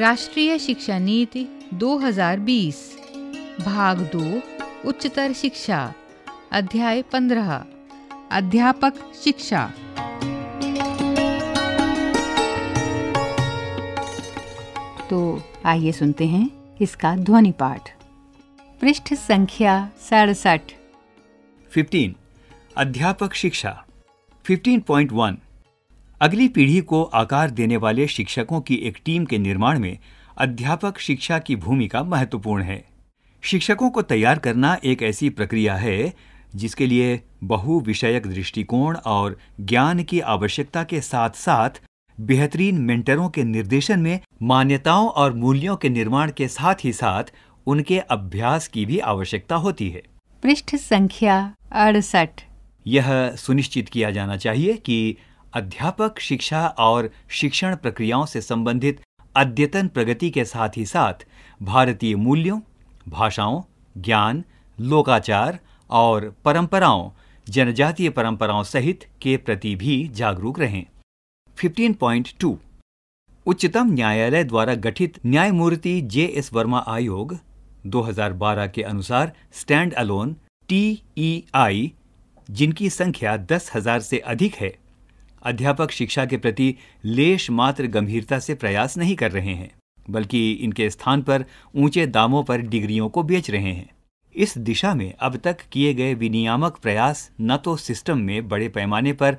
राष्ट्रीय शिक्षा नीति 2020 भाग दो उच्चतर शिक्षा अध्याय 15 अध्यापक शिक्षा तो आइए सुनते हैं इसका ध्वनि पाठ पृष्ठ संख्या सड़सठ 15 अध्यापक शिक्षा 15.1 अगली पीढ़ी को आकार देने वाले शिक्षकों की एक टीम के निर्माण में अध्यापक शिक्षा की भूमिका महत्वपूर्ण है शिक्षकों को तैयार करना एक ऐसी प्रक्रिया है जिसके लिए बहु विषयक दृष्टिकोण और ज्ञान की आवश्यकता के साथ साथ बेहतरीन मेंटरों के निर्देशन में मान्यताओं और मूल्यों के निर्माण के साथ ही साथ उनके अभ्यास की भी आवश्यकता होती है पृष्ठ संख्या अड़सठ यह सुनिश्चित किया जाना चाहिए कि अध्यापक शिक्षा और शिक्षण प्रक्रियाओं से संबंधित अद्यतन प्रगति के साथ ही साथ भारतीय मूल्यों भाषाओं ज्ञान लोकाचार और परंपराओं जनजातीय परंपराओं सहित के प्रति भी जागरूक रहें 15.2 उच्चतम न्यायालय द्वारा गठित न्यायमूर्ति जे एस वर्मा आयोग 2012 के अनुसार stand alone T E I जिनकी संख्या दस हजार से अधिक है अध्यापक शिक्षा के प्रति लेश मात्र गंभीरता से प्रयास नहीं कर रहे हैं बल्कि इनके स्थान पर ऊंचे दामों पर डिग्रियों को बेच रहे हैं इस दिशा में अब तक किए गए विनियामक प्रयास न तो सिस्टम में बड़े पैमाने पर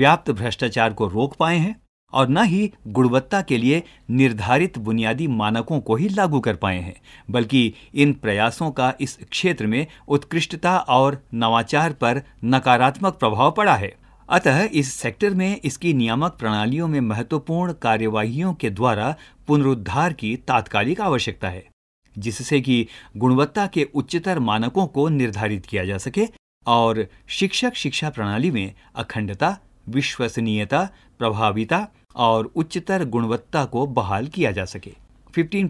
व्याप्त भ्रष्टाचार को रोक पाए हैं और न ही गुणवत्ता के लिए निर्धारित बुनियादी मानकों को ही लागू कर पाए हैं बल्कि इन प्रयासों का इस क्षेत्र में उत्कृष्टता और नवाचार पर नकारात्मक प्रभाव पड़ा है अतः इस सेक्टर में इसकी नियामक प्रणालियों में महत्वपूर्ण कार्यवाही के द्वारा पुनरुद्धार की तात्कालिक आवश्यकता है जिससे कि गुणवत्ता के उच्चतर मानकों को निर्धारित किया जा सके और शिक्षक शिक्षा प्रणाली में अखंडता विश्वसनीयता प्रभाविता और उच्चतर गुणवत्ता को बहाल किया जा सके फिफ्टीन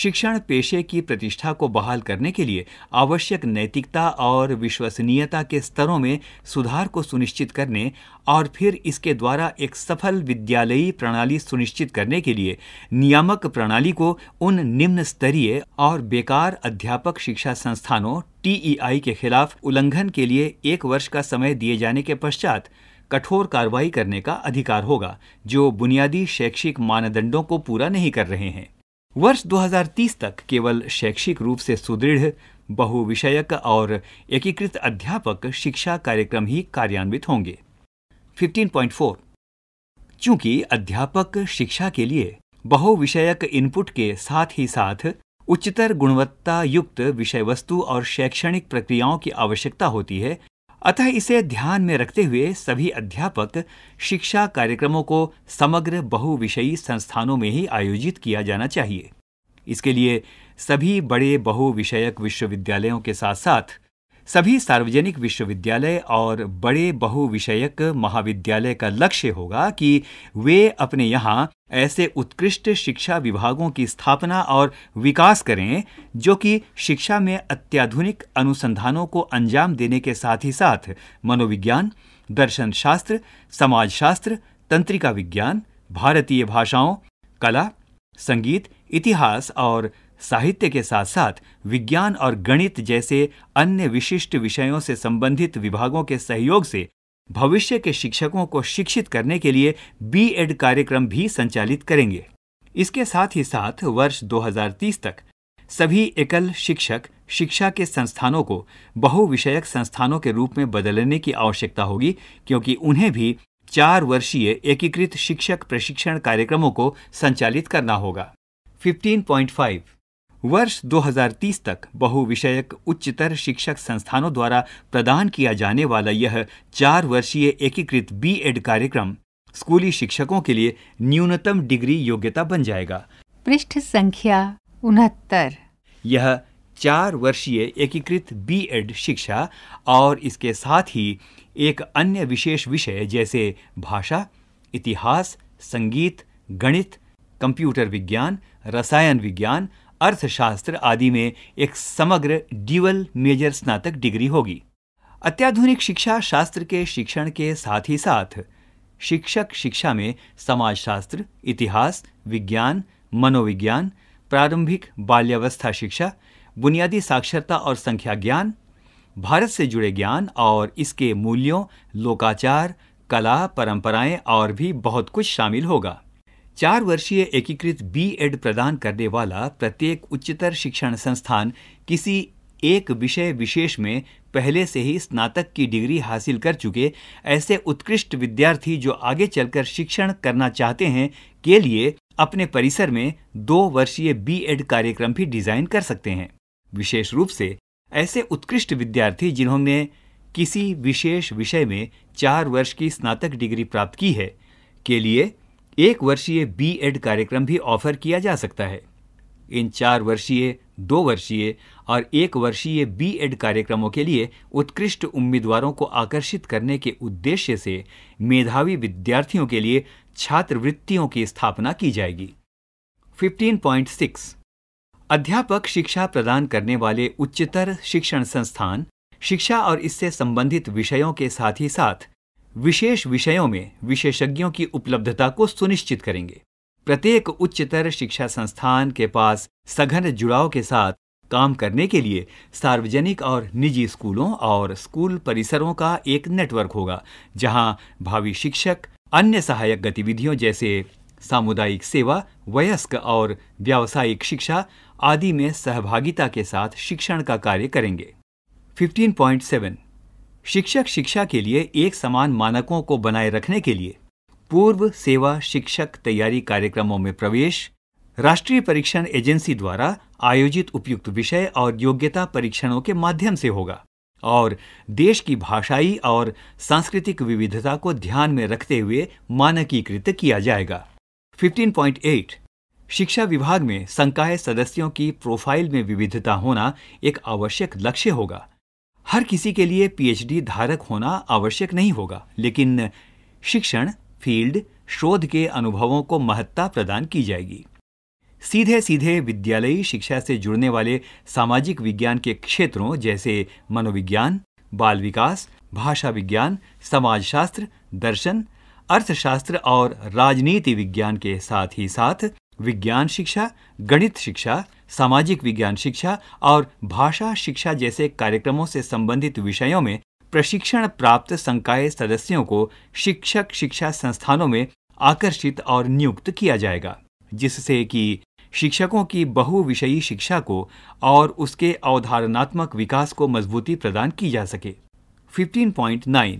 शिक्षण पेशे की प्रतिष्ठा को बहाल करने के लिए आवश्यक नैतिकता और विश्वसनीयता के स्तरों में सुधार को सुनिश्चित करने और फिर इसके द्वारा एक सफल विद्यालयी प्रणाली सुनिश्चित करने के लिए नियामक प्रणाली को उन निम्न स्तरीय और बेकार अध्यापक शिक्षा संस्थानों टीईआई के खिलाफ उल्लंघन के लिए एक वर्ष का समय दिए जाने के पश्चात कठोर कार्रवाई करने का अधिकार होगा जो बुनियादी शैक्षिक मानदंडों को पूरा नहीं कर रहे हैं वर्ष 2030 तक केवल शैक्षिक रूप से सुदृढ़ बहुविषयक और एकीकृत अध्यापक शिक्षा कार्यक्रम ही कार्यान्वित होंगे 15.4 चूंकि अध्यापक शिक्षा के लिए बहुविषयक इनपुट के साथ ही साथ उच्चतर गुणवत्ता युक्त विषय वस्तु और शैक्षणिक प्रक्रियाओं की आवश्यकता होती है अतः इसे ध्यान में रखते हुए सभी अध्यापक शिक्षा कार्यक्रमों को समग्र बहुविषयी संस्थानों में ही आयोजित किया जाना चाहिए इसके लिए सभी बड़े बहुविषयक विश्वविद्यालयों के साथ साथ सभी सार्वजनिक विश्वविद्यालय और बड़े बहुविषयक महाविद्यालय का लक्ष्य होगा कि वे अपने यहाँ ऐसे उत्कृष्ट शिक्षा विभागों की स्थापना और विकास करें जो कि शिक्षा में अत्याधुनिक अनुसंधानों को अंजाम देने के साथ ही साथ मनोविज्ञान दर्शन शास्त्र समाजशास्त्र तंत्रिका विज्ञान भारतीय भाषाओं कला संगीत इतिहास और साहित्य के साथ साथ विज्ञान और गणित जैसे अन्य विशिष्ट विषयों से संबंधित विभागों के सहयोग से भविष्य के शिक्षकों को शिक्षित करने के लिए बी एड कार्यक्रम भी संचालित करेंगे इसके साथ ही साथ वर्ष 2030 तक सभी एकल शिक्षक शिक्षा के संस्थानों को बहुविषयक संस्थानों के रूप में बदलने की आवश्यकता होगी क्योंकि उन्हें भी चार वर्षीय एकीकृत शिक्षक प्रशिक्षण कार्यक्रमों को संचालित करना होगा 15.5 वर्ष 2030 तक बहुविषयक उच्चतर शिक्षक संस्थानों द्वारा प्रदान किया जाने वाला यह चार वर्षीय एकीकृत बीएड कार्यक्रम स्कूली शिक्षकों के लिए न्यूनतम डिग्री योग्यता बन जाएगा पृष्ठ संख्या उनहत्तर यह चार वर्षीय एकीकृत बीएड शिक्षा और इसके साथ ही एक अन्य विशेष विषय जैसे भाषा इतिहास संगीत गणित कंप्यूटर विज्ञान रसायन विज्ञान अर्थशास्त्र आदि में एक समग्र ड्यूअल मेजर स्नातक डिग्री होगी अत्याधुनिक शिक्षा शास्त्र के शिक्षण के साथ ही साथ शिक्षक शिक्षा में समाजशास्त्र इतिहास विज्ञान मनोविज्ञान प्रारंभिक बाल्यावस्था शिक्षा बुनियादी साक्षरता और संख्या ज्ञान भारत से जुड़े ज्ञान और इसके मूल्यों लोकाचार कला परंपराएं और भी बहुत कुछ शामिल होगा चार वर्षीय एकीकृत बी एड प्रदान करने वाला प्रत्येक उच्चतर शिक्षण संस्थान किसी एक विषय विशेष में पहले से ही स्नातक की डिग्री हासिल कर चुके ऐसे उत्कृष्ट विद्यार्थी जो आगे चलकर शिक्षण करना चाहते हैं के लिए अपने परिसर में दो वर्षीय बी एड कार्यक्रम भी डिजाइन कर सकते हैं विशेष रूप से ऐसे उत्कृष्ट विद्यार्थी जिन्होंने किसी विशेष विषय में चार वर्ष की स्नातक डिग्री प्राप्त की है के लिए एक वर्षीय बी एड कार्यक्रम भी ऑफर किया जा सकता है इन चार वर्षीय दो वर्षीय और एक वर्षीय बी एड कार्यक्रमों के लिए उत्कृष्ट उम्मीदवारों को आकर्षित करने के उद्देश्य से मेधावी विद्यार्थियों के लिए छात्रवृत्तियों की स्थापना की जाएगी 15.6 अध्यापक शिक्षा प्रदान करने वाले उच्चतर शिक्षण संस्थान शिक्षा और इससे संबंधित विषयों के साथ ही साथ विशेष विषयों में विशेषज्ञों की उपलब्धता को सुनिश्चित करेंगे प्रत्येक उच्चतर शिक्षा संस्थान के पास सघन जुड़ाव के साथ काम करने के लिए सार्वजनिक और निजी स्कूलों और स्कूल परिसरों का एक नेटवर्क होगा जहां भावी शिक्षक अन्य सहायक गतिविधियों जैसे सामुदायिक सेवा वयस्क और व्यावसायिक शिक्षा आदि में सहभागिता के साथ शिक्षण का कार्य करेंगे 15.7 शिक्षक शिक्षा के लिए एक समान मानकों को बनाए रखने के लिए पूर्व सेवा शिक्षक तैयारी कार्यक्रमों में प्रवेश राष्ट्रीय परीक्षण एजेंसी द्वारा आयोजित उपयुक्त विषय और योग्यता परीक्षणों के माध्यम से होगा और देश की भाषाई और सांस्कृतिक विविधता को ध्यान में रखते हुए मानकीकृत किया जाएगा 15.8 शिक्षा विभाग में संकाय सदस्यों की प्रोफाइल में विविधता होना एक आवश्यक लक्ष्य होगा हर किसी के लिए पीएचडी धारक होना आवश्यक नहीं होगा लेकिन शिक्षण फील्ड शोध के अनुभवों को महत्ता प्रदान की जाएगी सीधे सीधे विद्यालयी शिक्षा से जुड़ने वाले सामाजिक विज्ञान के क्षेत्रों जैसे मनोविज्ञान बाल विकास भाषा विज्ञान समाजशास्त्र दर्शन अर्थशास्त्र और राजनीति विज्ञान के साथ ही साथ विज्ञान शिक्षा गणित शिक्षा सामाजिक विज्ञान शिक्षा और भाषा शिक्षा जैसे कार्यक्रमों से संबंधित विषयों में प्रशिक्षण प्राप्त संकाय सदस्यों को शिक्षक शिक्षा संस्थानों में आकर्षित और नियुक्त किया जाएगा जिससे कि शिक्षकों की बहुविषयी शिक्षा को और उसके अवधारणात्मक विकास को मजबूती प्रदान की जा सके 15.9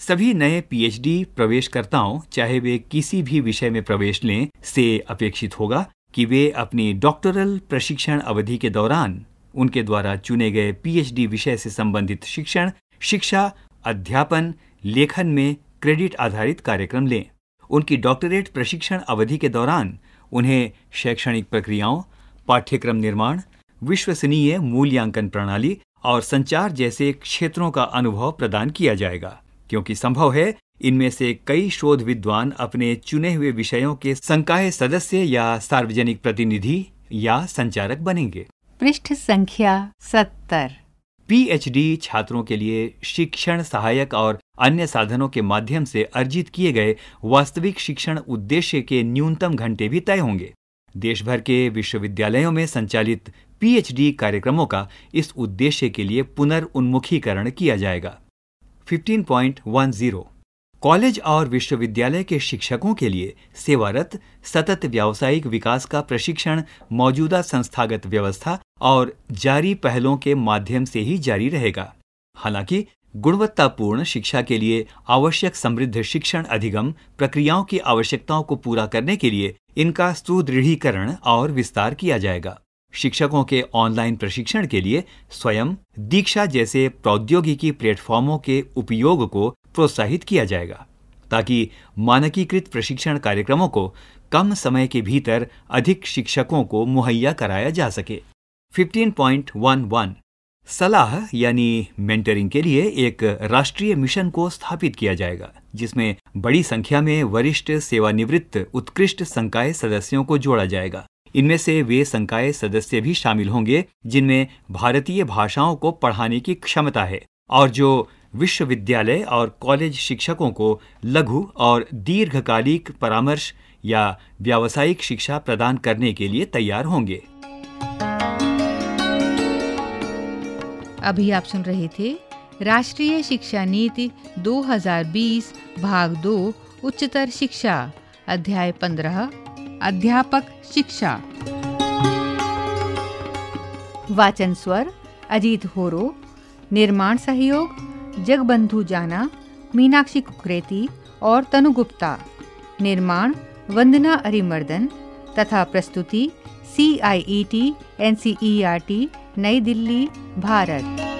सभी नए पीएचडी प्रवेशकर्ताओं चाहे वे किसी भी विषय में प्रवेश लें से अपेक्षित होगा कि वे अपनी डॉक्टरल प्रशिक्षण अवधि के दौरान उनके द्वारा चुने गए पीएचडी विषय से संबंधित शिक्षण शिक्षा अध्यापन लेखन में क्रेडिट आधारित कार्यक्रम लें उनकी डॉक्टरेट प्रशिक्षण अवधि के दौरान उन्हें शैक्षणिक प्रक्रियाओं पाठ्यक्रम निर्माण विश्वसनीय मूल्यांकन प्रणाली और संचार जैसे क्षेत्रों का अनुभव प्रदान किया जाएगा क्योंकि संभव है इनमें से कई शोध विद्वान अपने चुने हुए विषयों के संकाय सदस्य या सार्वजनिक प्रतिनिधि या संचारक बनेंगे पृष्ठ संख्या सत्तर पीएचडी छात्रों के लिए शिक्षण सहायक और अन्य साधनों के माध्यम से अर्जित किए गए वास्तविक शिक्षण उद्देश्य के न्यूनतम घंटे भी तय होंगे देश भर के विश्वविद्यालयों में संचालित पीएचडी कार्यक्रमों का इस उद्देश्य के लिए पुनर्उन्मुखीकरण किया जाएगा 15.10 कॉलेज और विश्वविद्यालय के शिक्षकों के लिए सेवारत सतत व्यावसायिक विकास का प्रशिक्षण मौजूदा संस्थागत व्यवस्था और जारी पहलों के माध्यम से ही जारी रहेगा हालांकि गुणवत्तापूर्ण शिक्षा के लिए आवश्यक समृद्ध शिक्षण अधिगम प्रक्रियाओं की आवश्यकताओं को पूरा करने के लिए इनका सुदृढ़ीकरण और विस्तार किया जाएगा शिक्षकों के ऑनलाइन प्रशिक्षण के लिए स्वयं दीक्षा जैसे प्रौद्योगिकी प्लेटफॉर्मों के उपयोग को प्रोत्साहित किया जाएगा ताकि मानकीकृत प्रशिक्षण कार्यक्रमों को कम समय के भीतर अधिक शिक्षकों को मुहैया कराया जा सके 15.11 सलाह यानी मेंटरिंग के लिए एक राष्ट्रीय मिशन को स्थापित किया जाएगा जिसमें बड़ी संख्या में वरिष्ठ सेवानिवृत्त उत्कृष्ट संकाय सदस्यों को जोड़ा जाएगा इनमें से वे संकाय सदस्य भी शामिल होंगे जिनमें भारतीय भाषाओं को पढ़ाने की क्षमता है और जो विश्वविद्यालय और कॉलेज शिक्षकों को लघु और दीर्घकालिक परामर्श या व्यावसायिक शिक्षा प्रदान करने के लिए तैयार होंगे अभी आप सुन रहे थे राष्ट्रीय शिक्षा नीति 2020 भाग 2 उच्चतर शिक्षा अध्याय 15 अध्यापक शिक्षा वाचन स्वर अजीत होरो निर्माण सहयोग जगबंधु जाना मीनाक्षी कुकरेती और तनु गुप्ता निर्माण वंदना अरिमर्दन तथा प्रस्तुति C I E T N C E R T New Delhi Bharat